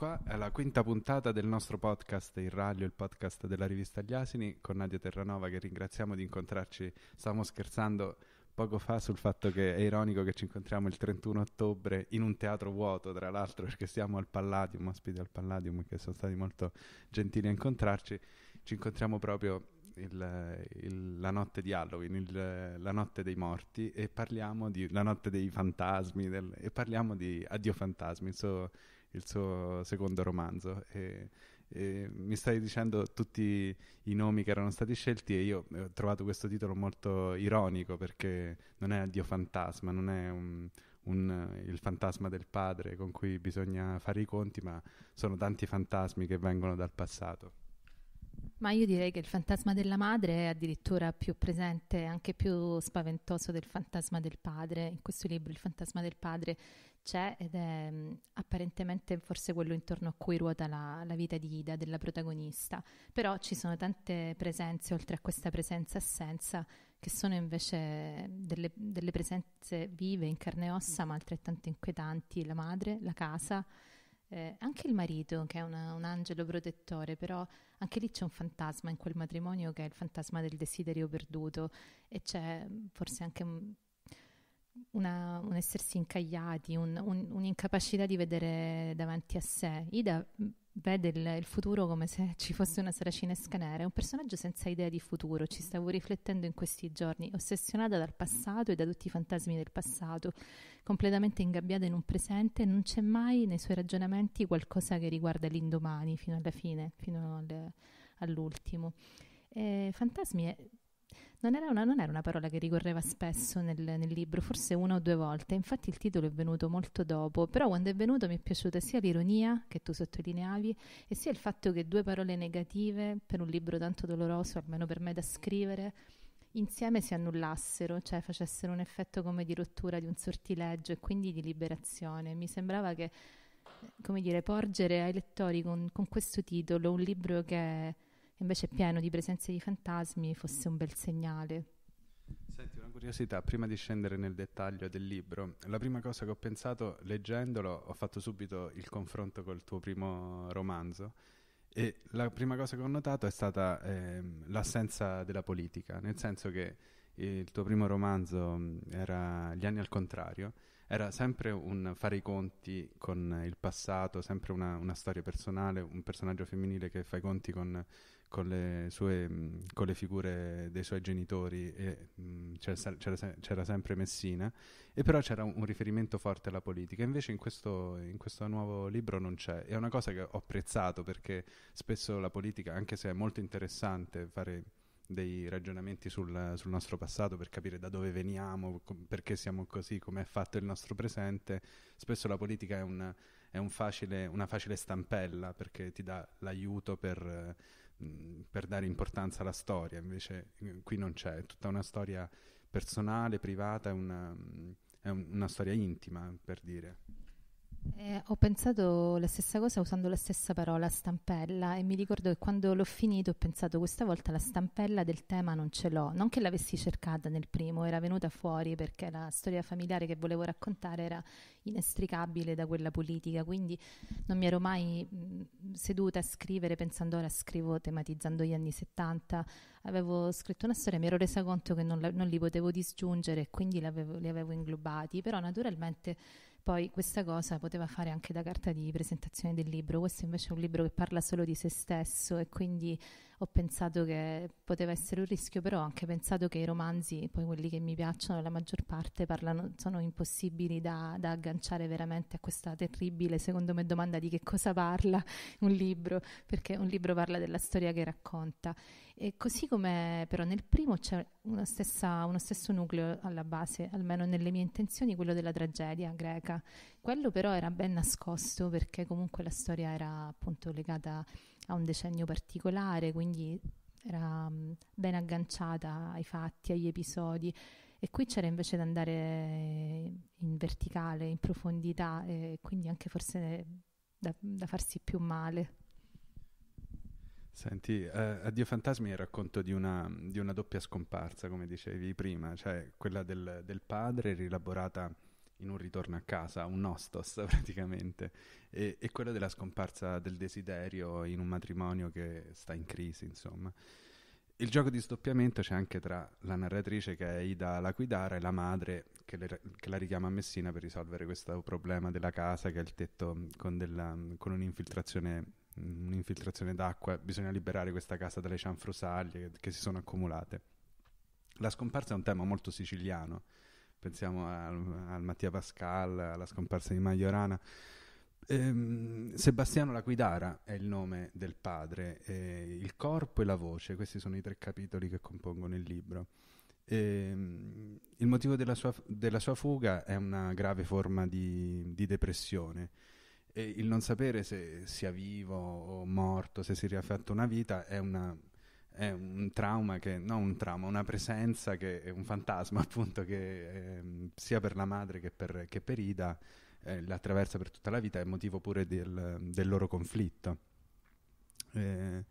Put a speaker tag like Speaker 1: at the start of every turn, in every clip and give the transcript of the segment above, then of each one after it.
Speaker 1: qua alla quinta puntata del nostro podcast Il Raglio, il podcast della rivista Gli Asini, con Nadia Terranova che ringraziamo di incontrarci. Stavamo scherzando poco fa sul fatto che è ironico che ci incontriamo il 31 ottobre in un teatro vuoto, tra l'altro, perché siamo al Palladium, ospiti al Palladium, che sono stati molto gentili a incontrarci. Ci incontriamo proprio il, il, la notte di Halloween, il, la notte dei morti, e parliamo di la notte dei fantasmi, del, e parliamo di Addio Fantasmi, il il suo secondo romanzo. E, e mi stai dicendo tutti i nomi che erano stati scelti e io eh, ho trovato questo titolo molto ironico perché non è Dio fantasma, non è un, un, eh, il fantasma del padre con cui bisogna fare i conti, ma sono tanti fantasmi che vengono dal passato.
Speaker 2: Ma io direi che il fantasma della madre è addirittura più presente, anche più spaventoso del fantasma del padre. In questo libro il fantasma del padre c'è ed è mm, apparentemente forse quello intorno a cui ruota la, la vita di Ida, della protagonista, però ci sono tante presenze oltre a questa presenza-assenza che sono invece delle, delle presenze vive in carne e ossa ma altrettanto inquietanti, la madre, la casa. Eh, anche il marito, che è una, un angelo protettore, però anche lì c'è un fantasma in quel matrimonio che è il fantasma del desiderio perduto e c'è mm, forse anche mm, una, un essersi incagliati, un, un, un'incapacità di vedere davanti a sé. Ida vede il, il, futuro come se ci fosse una sera cinesca nera, è un personaggio senza idea di futuro, ci stavo riflettendo in questi giorni, ossessionata dal passato e da tutti i fantasmi del passato, completamente ingabbiata in un presente, non c'è mai nei suoi ragionamenti qualcosa che riguarda l'indomani fino alla fine, fino al, all'ultimo. E fantasmi è non era, una, non era una, parola che ricorreva spesso nel, nel, libro, forse una o due volte, infatti il titolo è venuto molto dopo, però quando è venuto mi è piaciuta sia l'ironia che tu sottolineavi e sia il fatto che due parole negative per un libro tanto doloroso, almeno per me da scrivere, insieme si annullassero, cioè facessero un effetto come di rottura di un sortileggio e quindi di liberazione. Mi sembrava che, come dire, porgere ai lettori con, con questo titolo un libro che invece pieno di presenze di fantasmi fosse un bel segnale.
Speaker 1: Senti, una curiosità, prima di scendere nel dettaglio del libro, la prima cosa che ho pensato leggendolo, ho fatto subito il confronto col tuo primo romanzo e la prima cosa che ho notato è stata ehm, l'assenza della politica, nel senso che il tuo primo romanzo era Gli anni al contrario, era sempre un fare i conti con il passato, sempre una, una storia personale, un personaggio femminile che fa i conti con, con le, sue, mm, con le figure dei suoi genitori, e, mh, mm, c'era, c'era, c'era, sempre Messina, e però c'era un, un riferimento forte alla politica. Invece in questo, in questo, nuovo libro non c'è. È una cosa che ho apprezzato perché spesso la politica, anche se è molto interessante fare dei ragionamenti sul, sul nostro passato per capire da dove veniamo, com- perché siamo così, come è fatto il nostro presente, spesso la politica è, un, è un facile, una facile stampella perché ti dà l'aiuto per per dare importanza alla storia, invece eh, qui non c'è, è tutta una storia personale, privata, è una, è un, una storia intima, per dire.
Speaker 2: Eh, ho pensato la stessa cosa usando la stessa parola, stampella, e mi ricordo che quando l'ho finito ho pensato questa volta la stampella del tema non ce l'ho, non che l'avessi cercata nel primo, era venuta fuori perché la storia familiare che volevo raccontare era inestricabile da quella politica, quindi non mi ero mai mh, mm, seduta a scrivere pensando ora scrivo tematizzando gli anni 70, avevo scritto una storia, mi ero resa conto che non, la, non li potevo disgiungere e quindi li avevo inglobati, però naturalmente poi questa cosa poteva fare anche da carta di presentazione del libro, questo invece è un libro che parla solo di se stesso e quindi ho pensato che poteva essere un rischio, però ho anche pensato che i romanzi, poi quelli che mi piacciono, la maggior parte parlano, sono impossibili da, da agganciare veramente a questa terribile, secondo me, domanda di che cosa parla un libro, perché un libro parla della storia che racconta. E così come però nel primo c'è stessa, uno stesso nucleo alla base, almeno nelle mie intenzioni, quello della tragedia greca. Quello però era ben nascosto perché comunque la storia era appunto legata a un decennio particolare, quindi era mm, ben agganciata ai fatti, agli episodi e qui c'era invece da andare in verticale, in profondità e quindi anche forse da, da farsi più male.
Speaker 1: Senti, eh, Addio Fantasmi è il racconto di una, di una, doppia scomparsa, come dicevi prima, cioè quella del, del padre rilaborata in un ritorno a casa, un nostos praticamente, e, e quello della scomparsa del desiderio in un matrimonio che sta in crisi, insomma. Il gioco di sdoppiamento c'è anche tra la narratrice che è Ida Laquidara e la madre che, le, che, la richiama a Messina per risolvere questo problema della casa che è il tetto con, della, con un'infiltrazione, un'infiltrazione, d'acqua. Bisogna liberare questa casa dalle cianfrusaglie che, che si sono accumulate. La scomparsa è un tema molto siciliano, pensiamo al, al Mattia Pascal, alla scomparsa di Majorana. Ehm, Sebastiano Laquidara è il nome del padre, eh, il corpo e la voce, questi sono i tre capitoli che compongono il libro. Ehm, il motivo della sua, della sua, fuga è una grave forma di, di depressione e il non sapere se sia vivo o morto, se si sia fatto una vita, è una è un trauma che, non un trauma, una presenza che è un fantasma appunto che eh, sia per la madre che per, che per Ida eh, l'attraversa per tutta la vita, è motivo pure del, del loro conflitto. Eh,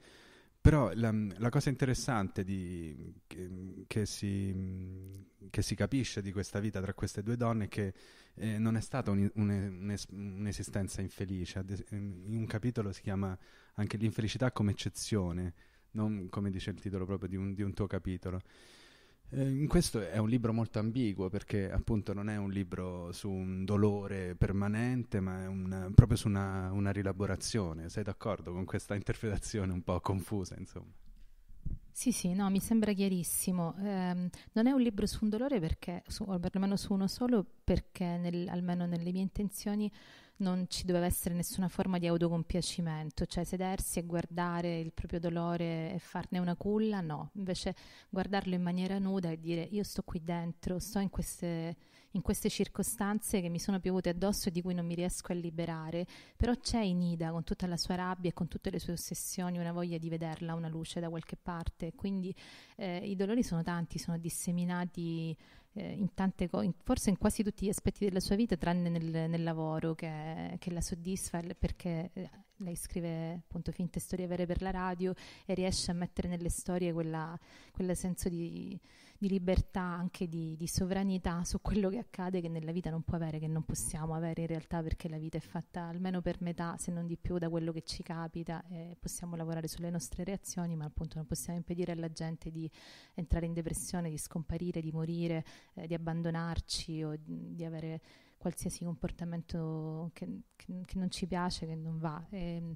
Speaker 1: però la, la, cosa interessante di, che, che, si, che, si, capisce di questa vita tra queste due donne è che eh, non è stata un, un, un'esistenza infelice. In un capitolo si chiama anche l'infelicità come eccezione, non come dice il titolo proprio di un, di un tuo capitolo. Eh, questo è un libro molto ambiguo perché appunto non è un libro su un dolore permanente, ma è un, proprio su una, una rilaborazione. Sei d'accordo con questa interpretazione un po' confusa, insomma?
Speaker 2: Sì, sì, no, mi sembra chiarissimo. Eh, non è un libro su un dolore perché, su, o perlomeno su uno solo, perché nel, almeno nelle mie intenzioni non ci doveva essere nessuna forma di autocompiacimento, cioè sedersi e guardare il proprio dolore e farne una culla, no, invece guardarlo in maniera nuda e dire io sto qui dentro, sto in queste, in queste circostanze che mi sono piovute addosso e di cui non mi riesco a liberare, però c'è in Ida con tutta la sua rabbia e con tutte le sue ossessioni una voglia di vederla, una luce da qualche parte, quindi eh, i dolori sono tanti, sono disseminati eh, in tante co- in, forse in quasi tutti gli aspetti della sua vita, tranne nel, nel lavoro che, che, la soddisfa perché eh, lei scrive appunto finte storie vere per la radio e riesce a mettere nelle storie quel senso di, di, libertà, anche di, di, sovranità su quello che accade che nella vita non può avere, che non possiamo avere in realtà perché la vita è fatta almeno per metà, se non di più, da quello che ci capita e possiamo lavorare sulle nostre reazioni, ma appunto non possiamo impedire alla gente di entrare in depressione, di scomparire, di morire, eh, di abbandonarci o di avere qualsiasi comportamento che, che, che, non ci piace, che non va. E, ehm,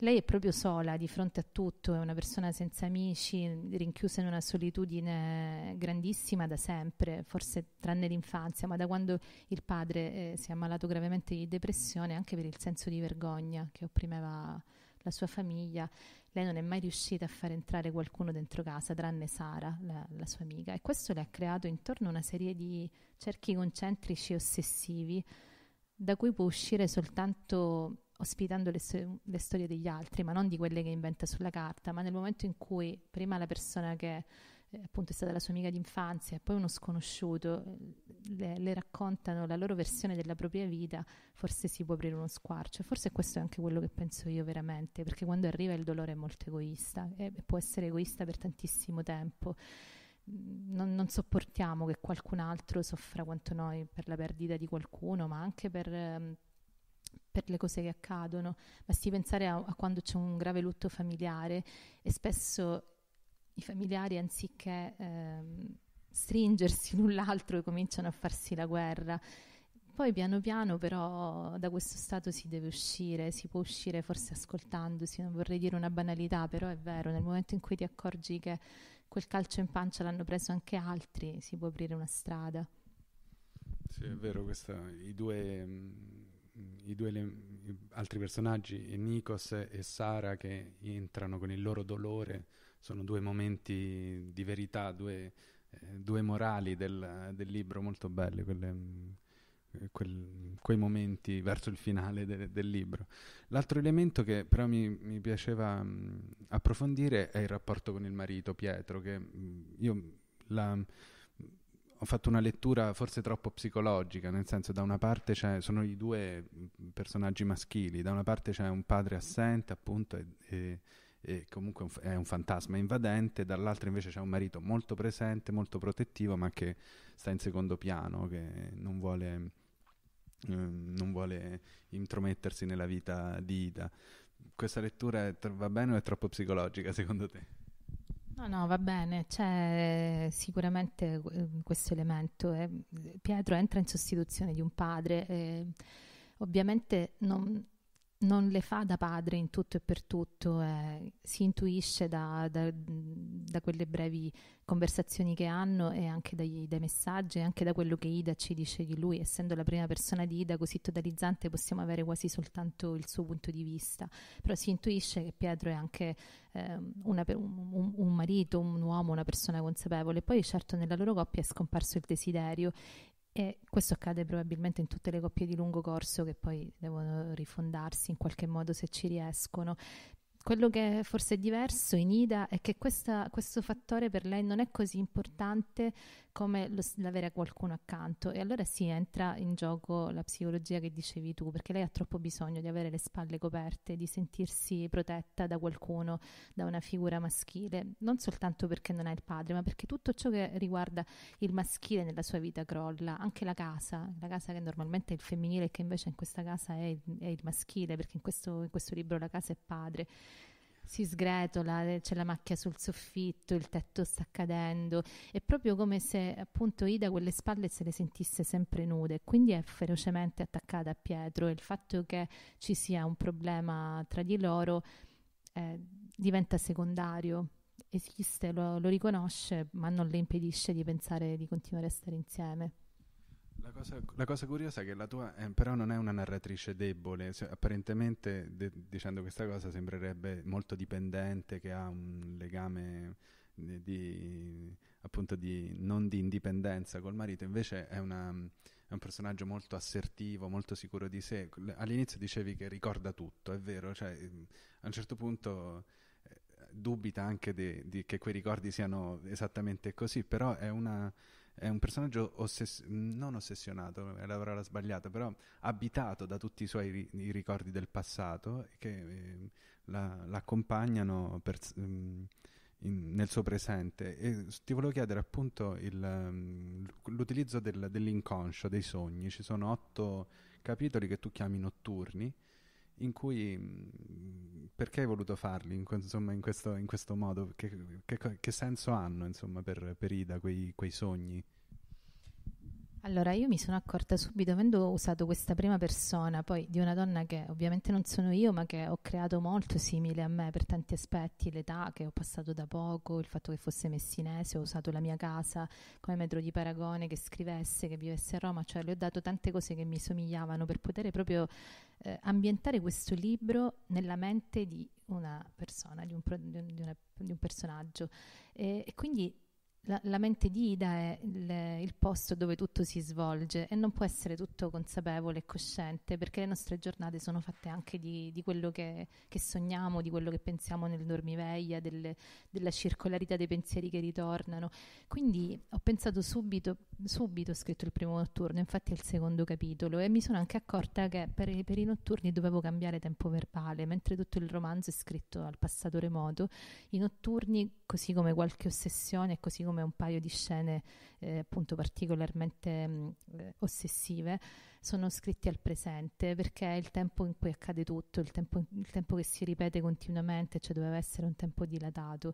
Speaker 2: lei è proprio sola di fronte a tutto, è una persona senza amici, rinchiusa in una solitudine grandissima da sempre, forse tranne l'infanzia, ma da quando il padre eh, si è ammalato gravemente di depressione anche per il senso di vergogna che opprimeva la sua famiglia lei non è mai riuscita a far entrare qualcuno dentro casa, tranne Sara, la, la sua amica, e questo le ha creato intorno una serie di cerchi concentrici ossessivi da cui può uscire soltanto ospitando le, so- le, storie degli altri, ma non di quelle che inventa sulla carta, ma nel momento in cui prima la persona che eh, appunto è stata la sua amica d'infanzia e poi uno sconosciuto, eh, le, le, raccontano la loro versione della propria vita, forse si può aprire uno squarcio. Forse questo è anche quello che penso io veramente, perché quando arriva il dolore è molto egoista e può essere egoista per tantissimo tempo. Mm, non, non, sopportiamo che qualcun altro soffra quanto noi per la perdita di qualcuno, ma anche per, ehm, per le cose che accadono. Basti pensare a, a, quando c'è un grave lutto familiare e spesso i familiari anziché ehm, stringersi l'un l'altro cominciano a farsi la guerra. Poi piano piano però da questo stato si deve uscire, si può uscire forse ascoltandosi, non vorrei dire una banalità, però è vero, nel momento in cui ti accorgi che quel calcio in pancia l'hanno preso anche altri, si può aprire una strada.
Speaker 1: Sì, è vero, questa, i due, i due le, altri personaggi, Nikos e Sara, che entrano con il loro dolore sono due momenti di verità, due, eh, due morali del, del, libro molto belli, quelle, eh, quel, quei momenti verso il finale de, del libro. L'altro elemento che però mi, mi piaceva mh, mm, approfondire è il rapporto con il marito Pietro, che mh, mm, io la, mm, ho fatto una lettura forse troppo psicologica, nel senso da una parte sono i due personaggi maschili, da una parte c'è un padre assente appunto e, e e comunque è un fantasma invadente, dall'altra invece c'è un marito molto presente, molto protettivo, ma che sta in secondo piano, che non vuole, eh, non vuole intromettersi nella vita di Ida. Questa lettura tro- va bene o è troppo psicologica secondo te?
Speaker 2: No, no, va bene, c'è sicuramente questo elemento. Eh. Pietro entra in sostituzione di un padre, eh, ovviamente non, non le fa da padre in tutto e per tutto, eh, si intuisce da, da, da, quelle brevi conversazioni che hanno e anche dagli, dai messaggi e anche da quello che Ida ci dice di lui, essendo la prima persona di Ida così totalizzante possiamo avere quasi soltanto il suo punto di vista, però si intuisce che Pietro è anche eh, una, un, un marito, un uomo, una persona consapevole, poi certo nella loro coppia è scomparso il desiderio e questo accade probabilmente in tutte le coppie di lungo corso che poi devono rifondarsi in qualche modo se ci riescono. Quello che forse è diverso in Ida è che questa, questo fattore per lei non è così importante come lo, l'avere qualcuno accanto e allora sì entra in gioco la psicologia che dicevi tu perché lei ha troppo bisogno di avere le spalle coperte di sentirsi protetta da qualcuno da una figura maschile non soltanto perché non ha il padre ma perché tutto ciò che riguarda il maschile nella sua vita crolla anche la casa la casa che normalmente è il femminile e che invece in questa casa è il, è il maschile perché in questo, in questo libro la casa è padre si sgretola, c'è la macchia sul soffitto, il tetto sta cadendo, è proprio come se appunto Ida quelle spalle se le sentisse sempre nude, quindi è ferocemente attaccata a Pietro e il fatto che ci sia un problema tra di loro eh, diventa secondario. Esiste, lo, lo riconosce, ma non le impedisce di pensare di continuare a stare insieme.
Speaker 1: La cosa, la cosa, curiosa è che la tua eh, però non è una narratrice debole, cioè, apparentemente de- dicendo questa cosa sembrerebbe molto dipendente, che ha un legame di, eh, di, appunto di, non di indipendenza col marito, invece è, una, è, un personaggio molto assertivo, molto sicuro di sé. All'inizio dicevi che ricorda tutto, è vero, cioè, eh, a un certo punto eh, dubita anche di, che quei ricordi siano esattamente così, però è una è un personaggio ossess- non ossessionato, è la parola sbagliata, però abitato da tutti i suoi ri- ricordi del passato che eh, la, l'accompagnano per, ehm, in, nel suo presente. E ti volevo chiedere appunto il, ehm, l'utilizzo del, dell'inconscio, dei sogni. Ci sono otto capitoli che tu chiami notturni in cui mm, perché hai voluto farli in, insomma, in, questo, in questo, modo? Che, che, che, senso hanno insomma, per, per Ida quei, quei sogni?
Speaker 2: Allora, io mi sono accorta subito, avendo usato questa prima persona, poi di una donna che ovviamente non sono io, ma che ho creato molto simile a me per tanti aspetti, l'età che ho passato da poco, il fatto che fosse messinese, ho usato la mia casa come metro di paragone, che scrivesse, che vivesse a Roma, cioè le ho dato tante cose che mi somigliavano per poter proprio eh, ambientare questo libro nella mente di una persona, di un, pro, di un, di una, di un personaggio. E, e quindi la, la mente di Ida è il, il posto dove tutto si svolge e non può essere tutto consapevole e cosciente perché le nostre giornate sono fatte anche di, di quello che, che, sogniamo, di quello che pensiamo nel dormiveglia, delle, della circolarità dei pensieri che ritornano. Quindi ho pensato subito, subito ho scritto il primo notturno, infatti è il secondo capitolo e mi sono anche accorta che per, per i notturni dovevo cambiare tempo verbale, mentre tutto il romanzo è scritto al passato remoto, i notturni, così come qualche ossessione, così come come un paio di scene eh, appunto particolarmente mh, mm, eh, ossessive, sono scritti al presente perché è il tempo in cui accade tutto, il tempo, il tempo che si ripete continuamente, cioè doveva essere un tempo dilatato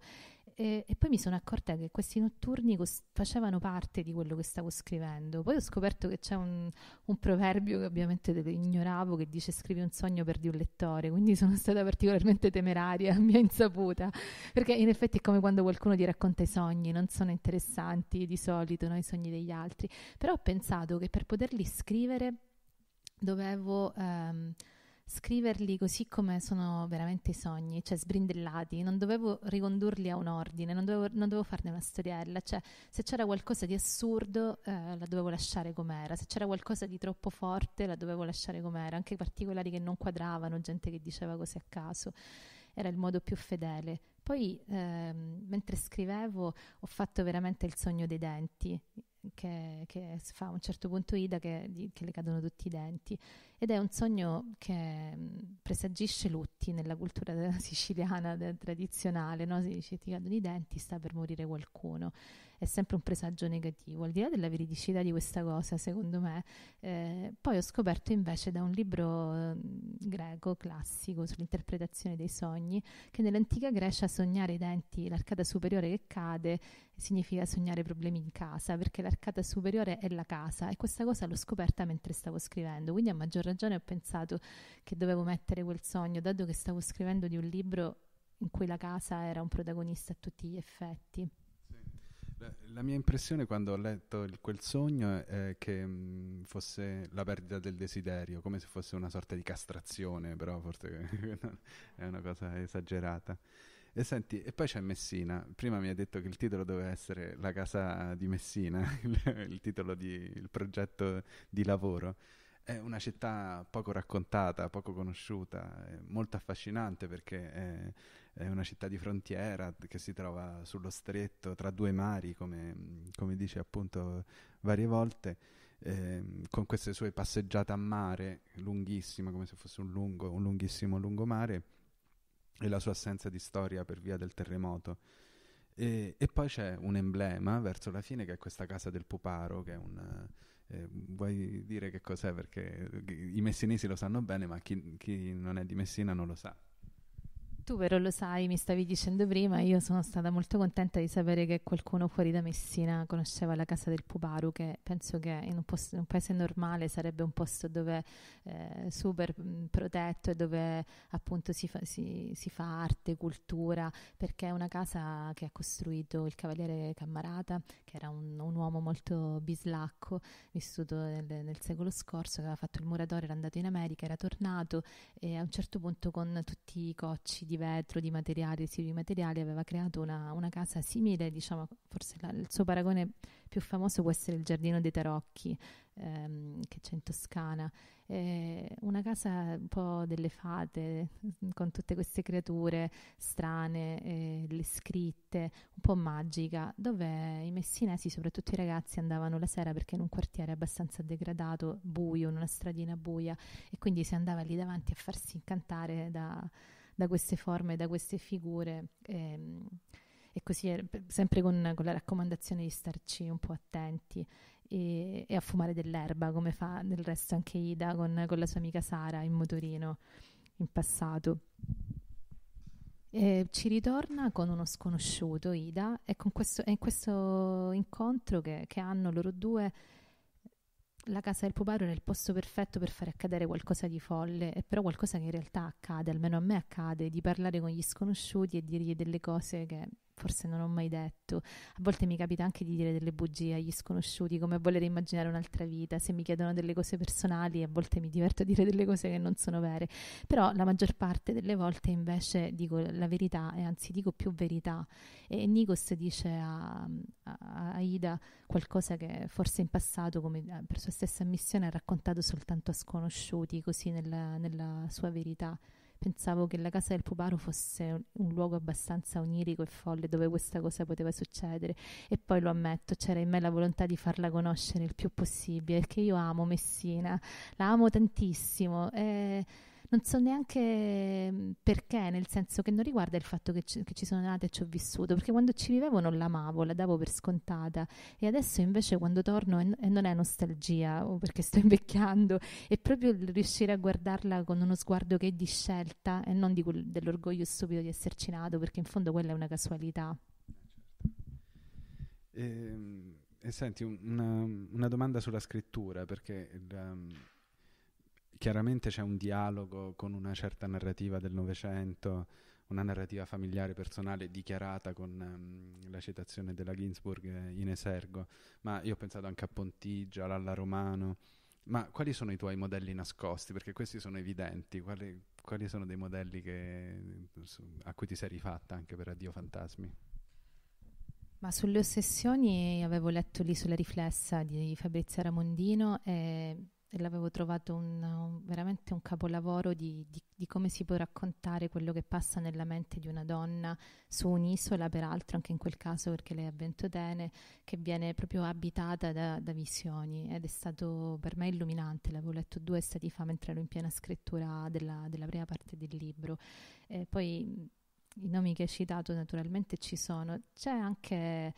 Speaker 2: e, e, poi mi sono accorta che questi notturni cos- facevano parte di quello che stavo scrivendo. Poi ho scoperto che c'è un, un proverbio che ovviamente ignoravo che dice scrivi un sogno per di un lettore, quindi sono stata particolarmente temeraria a mia insaputa, perché in effetti è come quando qualcuno ti racconta i sogni, non sono interessanti di solito no? i sogni degli altri, però ho pensato che per poterli scrivere dovevo... Ehm, scriverli così come sono veramente i sogni, cioè sbrindellati, non dovevo ricondurli a un ordine, non dovevo, non dovevo farne una storiella, cioè se c'era qualcosa di assurdo eh, la dovevo lasciare com'era, se c'era qualcosa di troppo forte la dovevo lasciare com'era, anche particolari che non quadravano, gente che diceva cose a caso era il modo più fedele. Poi ehm, mentre scrivevo ho fatto veramente il sogno dei denti, che, che fa a un certo punto Ida che, che, le cadono tutti i denti ed è un sogno che mm, presagisce lutti nella cultura siciliana tradizionale, no? si dice ti cadono i denti, sta per morire qualcuno è sempre un presagio negativo, al di là della veridicità di questa cosa, secondo me. Eh, poi ho scoperto invece da un libro mm, greco classico sull'interpretazione dei sogni che nell'antica Grecia sognare i denti, l'arcata superiore che cade, significa sognare problemi in casa, perché l'arcata superiore è la casa e questa cosa l'ho scoperta mentre stavo scrivendo, quindi a maggior ragione ho pensato che dovevo mettere quel sogno, dato che stavo scrivendo di un libro in cui la casa era un protagonista a tutti gli effetti.
Speaker 1: La mia impressione quando ho letto il, quel sogno è che mh, mm, fosse la perdita del desiderio, come se fosse una sorta di castrazione, però forse è una cosa esagerata. E senti, e poi c'è Messina. Prima mi hai detto che il titolo doveva essere La casa di Messina, il, il titolo del progetto di lavoro. È una città poco raccontata, poco conosciuta, molto affascinante perché è, è una città di frontiera che si trova sullo stretto tra due mari, come, come dice appunto varie volte, eh, con queste sue passeggiate a mare lunghissime, come se fosse un, lungo, un lunghissimo lungomare, e la sua assenza di storia per via del terremoto. E, e, poi c'è un emblema verso la fine che è questa casa del Puparo, che è un... Eh, vuoi dire che cos'è? Perché i messinesi lo sanno bene, ma chi, chi non è di Messina non lo sa.
Speaker 2: Tu però lo sai, mi stavi dicendo prima, io sono stata molto contenta di sapere che qualcuno fuori da Messina conosceva la casa del Puparu, che penso che in un, posto, in un paese normale sarebbe un posto dove eh, super mm, protetto e dove appunto si fa, si, si fa, arte, cultura, perché è una casa che ha costruito il cavaliere Cammarata, che era un, un uomo molto bislacco, vissuto nel, nel secolo scorso, che aveva fatto il muratore, era andato in America, era tornato e a un certo punto con tutti i cocci di di vetro, di materiali, residui di materiali, aveva creato una, una casa simile, diciamo, forse la, il suo paragone più famoso può essere il Giardino dei Tarocchi ehm, che c'è in Toscana, eh, una casa un po' delle fate, mm, con tutte queste creature strane, eh, le scritte, un po' magica, dove i messinesi, soprattutto i ragazzi, andavano la sera perché in un quartiere abbastanza degradato, buio, in una stradina buia, e quindi si andava lì davanti a farsi incantare da da queste forme, da queste figure. Ehm, e così sempre con, con, la raccomandazione di starci un po' attenti e, e, a fumare dell'erba come fa del resto anche Ida con, con la sua amica Sara in motorino in passato. E ci ritorna con uno sconosciuto, Ida, e con questo, è in questo incontro che, che hanno loro due la casa del Poparo era il posto perfetto per fare accadere qualcosa di folle, e però qualcosa che in realtà accade, almeno a me accade, di parlare con gli sconosciuti e dirgli delle cose che forse non ho mai detto. A volte mi capita anche di dire delle bugie agli sconosciuti, come voler immaginare un'altra vita. Se mi chiedono delle cose personali, a volte mi diverto a dire delle cose che non sono vere. Però la maggior parte delle volte invece dico la verità, e anzi dico più verità. E Nikos dice a, a, a Ida qualcosa che forse in passato, come eh, per sua stessa missione, ha raccontato soltanto a sconosciuti, così nella, nella sua verità. Pensavo che la casa del Poparo fosse un, un luogo abbastanza onirico e folle dove questa cosa poteva succedere e poi lo ammetto, c'era in me la volontà di farla conoscere il più possibile perché io amo Messina, la amo tantissimo. E eh, non so neanche mm, perché, nel senso che non riguarda il fatto che ci, che ci sono nata e ci ho vissuto, perché quando ci vivevo non l'amavo, la davo per scontata e adesso invece quando torno e, e non è nostalgia o perché sto invecchiando, è proprio riuscire a guardarla con uno sguardo che è di scelta e non di quel, dell'orgoglio stupido di esserci nato, perché in fondo quella è una casualità.
Speaker 1: E, ehm, e senti, una, una, domanda sulla scrittura, perché... Il, um chiaramente c'è un dialogo con una certa narrativa del Novecento, una narrativa familiare, personale, dichiarata con um, la citazione della Ginsburg eh, in esergo, ma io ho pensato anche a Pontigia, all'Alla Romano. Ma quali sono i tuoi modelli nascosti? Perché questi sono evidenti. Quali, quali sono dei modelli che, a cui ti sei rifatta anche per Addio Fantasmi?
Speaker 2: Ma sulle ossessioni avevo letto lì sulla riflessa di Fabrizio Ramondino e e l'avevo trovato un, un, veramente un capolavoro di, di, di, come si può raccontare quello che passa nella mente di una donna su un'isola, peraltro anche in quel caso perché lei è a Ventotene, che viene proprio abitata da, da visioni ed è stato per me illuminante, l'avevo letto due estati fa mentre ero in piena scrittura della, della prima parte del libro. E poi i nomi che hai citato naturalmente ci sono, c'è anche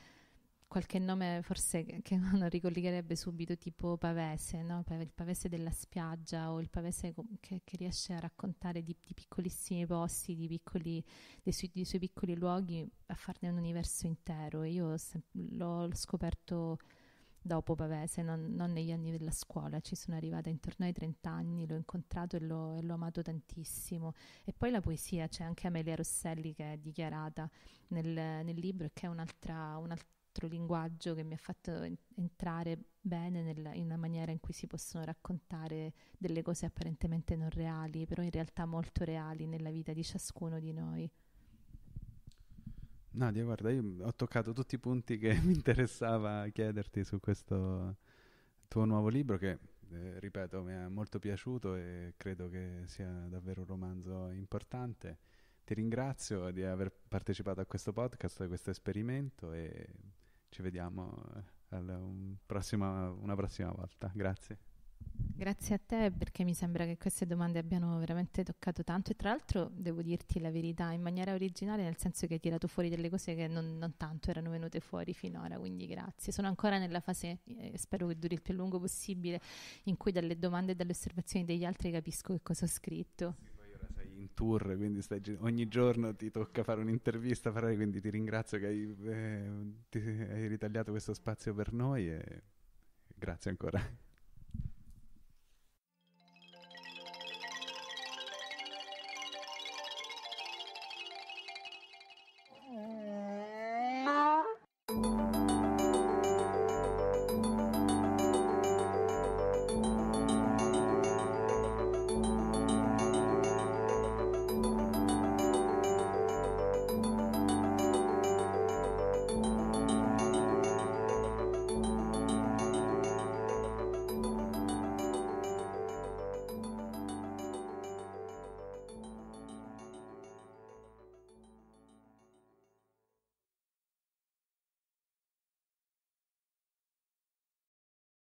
Speaker 2: qualche nome forse che uno ricollegherebbe subito, tipo pavese, no? il pavese della spiaggia o il pavese che, che riesce a raccontare di, di piccolissimi posti, di piccoli, dei, su, dei, suoi piccoli luoghi, a farne un universo intero. io se, l'ho, l'ho scoperto dopo Pavese, non, non, negli anni della scuola, ci sono arrivata intorno ai 30 anni, l'ho incontrato e l'ho, e l'ho, amato tantissimo. E poi la poesia, c'è anche Amelia Rosselli che è dichiarata nel, nel libro e che è un'altra, un'altra altro linguaggio che mi ha fatto entrare bene nella, in una maniera in cui si possono raccontare delle cose apparentemente non reali, però in realtà molto reali nella vita di ciascuno di noi.
Speaker 1: Nadia, guarda, io ho toccato tutti i punti che mi interessava chiederti su questo tuo nuovo libro che, eh, ripeto, mi è molto piaciuto e credo che sia davvero un romanzo importante. Ti ringrazio di aver partecipato a questo podcast, a questo esperimento e ci vediamo eh, alla, un prossima, una prossima volta. Grazie.
Speaker 2: Grazie a te perché mi sembra che queste domande abbiano veramente toccato tanto e tra l'altro devo dirti la verità in maniera originale nel senso che hai tirato fuori delle cose che non, non tanto erano venute fuori finora, quindi grazie. Sono ancora nella fase, eh, spero che duri il più lungo possibile, in cui dalle domande e dalle osservazioni degli altri capisco che cosa ho scritto
Speaker 1: tour, quindi stai, ogni giorno ti tocca fare un'intervista, fare, quindi ti ringrazio che hai, eh, ti, hai ritagliato questo spazio per noi e grazie ancora.